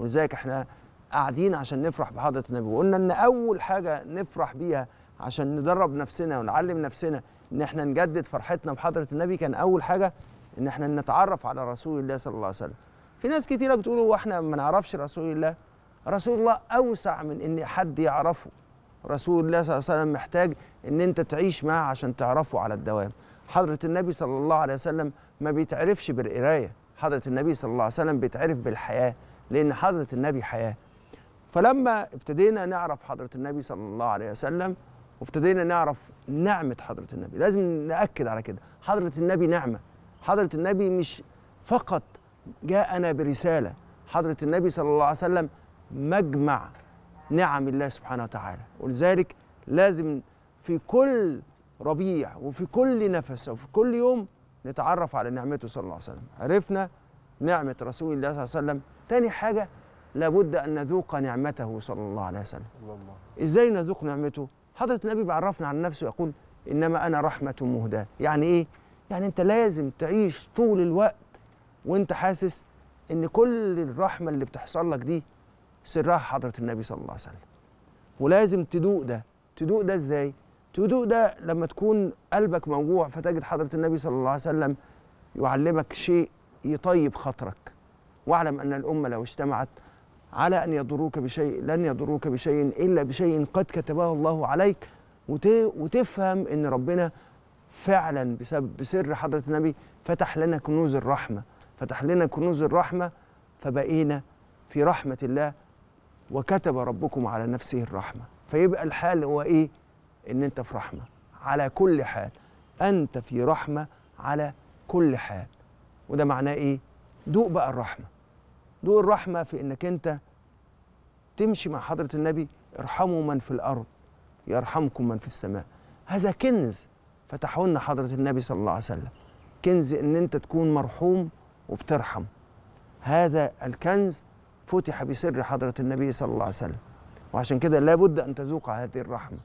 ولذلك احنا قاعدين عشان نفرح بحضره النبي وقلنا ان اول حاجه نفرح بيها عشان ندرب نفسنا ونعلم نفسنا ان احنا نجدد فرحتنا بحضره النبي كان اول حاجه ان احنا نتعرف على رسول الله صلى الله عليه وسلم في ناس كتيره بتقول هو احنا ما نعرفش رسول الله رسول الله اوسع من ان حد يعرفه رسول الله صلى الله عليه وسلم محتاج ان انت تعيش معه عشان تعرفه على الدوام حضره النبي صلى الله عليه وسلم ما بيتعرفش بالقرايه حضره النبي صلى الله عليه وسلم بيتعرف بالحياه لأن حضرة النبي حياة فلما ابتدينا نعرف حضرة النبي صلى الله عليه وسلم وابتدينا نعرف نعمة حضرة النبي لازم نأكد على كده حضرة النبي نعمة حضرة النبي مش فقط جاءنا برسالة حضرة النبي صلى الله عليه وسلم مجمع نعم الله سبحانه وتعالى ولذلك لازم في كل ربيع وفي كل نفس وفي كل يوم نتعرف على نعمته صلى الله عليه وسلم عرفنا نعمة رسول الله صلى الله عليه وسلم تاني حاجة لابد أن نذوق نعمته صلى الله عليه وسلم الله. إزاي نذوق نعمته حضرة النبي بعرفنا عن نفسه يقول إنما أنا رحمة مهداة يعني إيه؟ يعني أنت لازم تعيش طول الوقت وأنت حاسس إن كل الرحمة اللي بتحصل لك دي سرها حضرة النبي صلى الله عليه وسلم ولازم تدوق ده تدوق ده إزاي؟ تدوق ده لما تكون قلبك موجوع فتجد حضرة النبي صلى الله عليه وسلم يعلمك شيء يطيب خاطرك واعلم أن الأمة لو اجتمعت على أن يضروك بشيء لن يضروك بشيء إلا بشيء قد كتبه الله عليك وتفهم أن ربنا فعلا بسبب بسر حضرة النبي فتح لنا كنوز الرحمة فتح لنا كنوز الرحمة فبقينا في رحمة الله وكتب ربكم على نفسه الرحمة فيبقى الحال هو إيه؟ إن أنت في رحمة على كل حال أنت في رحمة على كل حال وده معناه ايه دوق بقى الرحمه دوق الرحمه في انك انت تمشي مع حضره النبي ارحموا من في الارض يرحمكم من في السماء هذا كنز فتحه لنا حضره النبي صلى الله عليه وسلم كنز ان انت تكون مرحوم وبترحم هذا الكنز فتح بسر حضره النبي صلى الله عليه وسلم وعشان كده لابد ان تذوق هذه الرحمه